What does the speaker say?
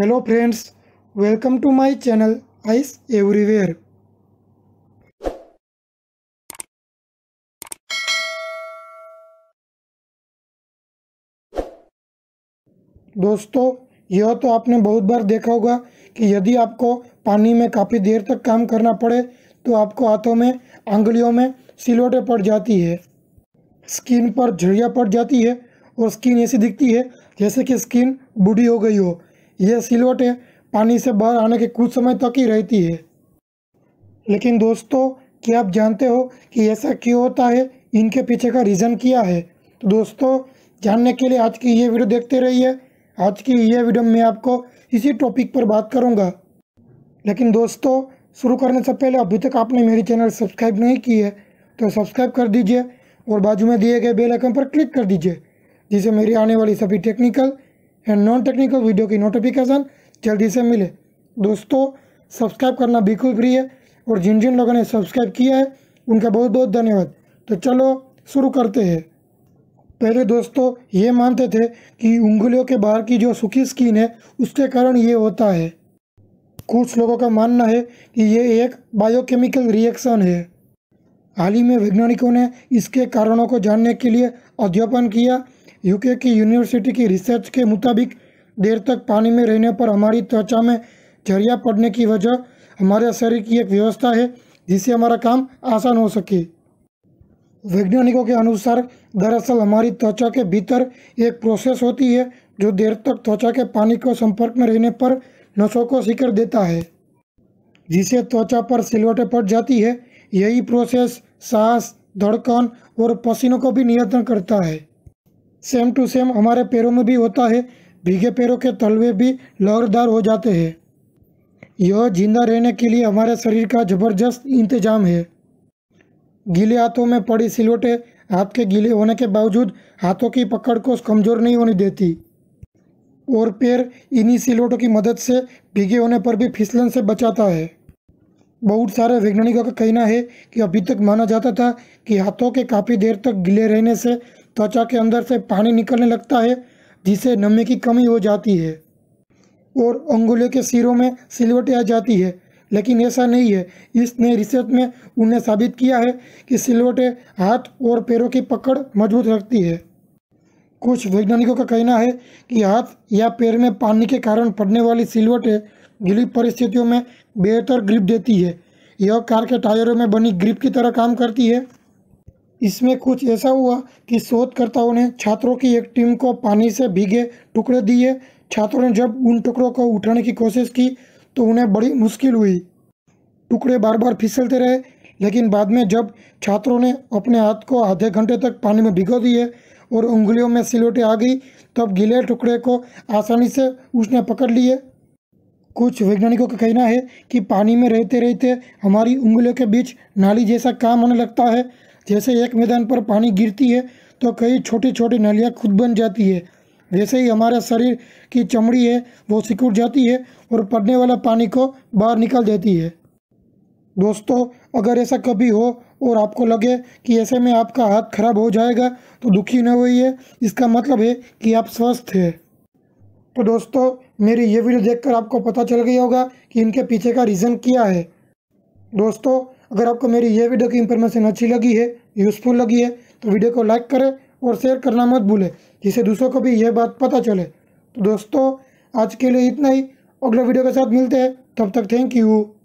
hello friends welcome to my channel ice everywhere दोस्तों यह तो आपने बहुत बार देखा होगा कि यदि आपको पानी में काफ़ी देर तक काम करना पड़े तो आपको हाथों में आंगलियों में सिलोटें पड़ जाती है स्किन पर झड़िया पड़ जाती है और स्किन ऐसी दिखती है जैसे कि स्किन बूढ़ी हो गई हो यह सिलवटें पानी से बाहर आने के कुछ समय तक ही रहती है लेकिन दोस्तों क्या आप जानते हो कि ऐसा क्यों होता है इनके पीछे का रीज़न क्या है तो दोस्तों जानने के लिए आज की ये वीडियो देखते रहिए आज की ये वीडियो में आपको इसी टॉपिक पर बात करूँगा लेकिन दोस्तों शुरू करने से पहले अभी तक आपने मेरी चैनल सब्सक्राइब नहीं की है तो सब्सक्राइब कर दीजिए और बाजू में दिए गए बेल आइकन पर क्लिक कर दीजिए जिसे मेरी आने वाली सभी technical and non technical video की नोटिफिकेशन जल्दी से मिले दोस्तों सब्सक्राइब करना बिल्कुल फ्री है और जिन जिन लोगों ने सब्सक्राइब किया है उनका बहुत बहुत धन्यवाद तो चलो शुरू करते हैं पहले दोस्तों ये मानते थे कि उंगलियों के बाहर की जो सूखी स्किन है उसके कारण ये होता है कुछ लोगों का मानना है कि ये एक बायोकेमिकल रिएक्शन है हाल ही में वैज्ञानिकों ने इसके कारणों को जानने के लिए अध्यापन किया यूके की यूनिवर्सिटी की रिसर्च के मुताबिक देर तक पानी में रहने पर हमारी त्वचा में झरिया पड़ने की वजह हमारे शरीर की एक व्यवस्था है जिससे हमारा काम आसान हो सके वैज्ञानिकों के अनुसार दरअसल हमारी त्वचा के भीतर एक प्रोसेस होती है जो देर तक त्वचा के पानी को संपर्क में रहने पर नसों को सिकर देता है जिसे त्वचा पर सिलवटें पड़ जाती है यही प्रोसेस सांस धड़कन और पसीनों को भी नियंत्रण करता है सेम टू सेम हमारे पैरों में भी होता है भीगे पैरों के तलवे भी लहरदार हो जाते हैं यह जिंदा रहने के लिए हमारे शरीर का ज़बरदस्त इंतजाम है गीले हाथों में पड़ी सिलवटें के गीले होने के बावजूद हाथों की पकड़ को कमज़ोर नहीं होने देती और पैर इन्हीं सिलवटों की मदद से भीगे होने पर भी फिसलन से बचाता है बहुत सारे वैज्ञानिकों का कहना है कि अभी तक माना जाता था कि हाथों के काफ़ी देर तक गीले रहने से त्वचा के अंदर से पानी निकलने लगता है जिससे नमी की कमी हो जाती है और अंगुलियों के सिरों में सिलवटें आ जाती है लेकिन ऐसा नहीं है इस नए रिसर्च में उन्हें साबित किया है कि सिलवटें हाथ और पैरों की पकड़ मजबूत रखती है कुछ वैज्ञानिकों का कहना है कि हाथ या पैर में पानी के कारण पड़ने वाली सिलवटें गिली परिस्थितियों में बेहतर ग्रिप देती है यह कार के टायरों में बनी ग्रिप की तरह काम करती है इसमें कुछ ऐसा हुआ कि शोधकर्ताओं ने छात्रों की एक टीम को पानी से भीगे टुकड़े दिए छात्रों ने जब उन टुकड़ों को उठाने की कोशिश की तो उन्हें बड़ी मुश्किल हुई टुकड़े बार बार फिसलते रहे लेकिन बाद में जब छात्रों ने अपने हाथ को आधे घंटे तक पानी में भिगो दिए और उंगलियों में सिलोटें आ गई तब गीले टुकड़े को आसानी से उसने पकड़ लिए कुछ वैज्ञानिकों का कहना है कि पानी में रहते रहते हमारी उंगलियों के बीच नाली जैसा काम होने लगता है जैसे एक मैदान पर पानी गिरती है तो कई छोटी छोटी नलियाँ खुद बन जाती है वैसे ही हमारा शरीर की चमड़ी है वो सिकुड़ जाती है और पड़ने वाला पानी को बाहर निकाल देती है दोस्तों अगर ऐसा कभी हो और आपको लगे कि ऐसे में आपका हाथ खराब हो जाएगा तो दुखी न होइए इसका मतलब है कि आप स्वस्थ हैं तो दोस्तों मेरी ये वीडियो देखकर आपको पता चल गया होगा कि इनके पीछे का रीज़न क्या है दोस्तों अगर आपको मेरी ये वीडियो की इन्फॉर्मेशन अच्छी लगी है यूज़फुल लगी है तो वीडियो को लाइक करें और शेयर करना मत भूलें जिससे दूसरों को भी यह बात पता चले तो दोस्तों आज के लिए इतना ही अगले वीडियो के साथ मिलते हैं तब तक थैंक यू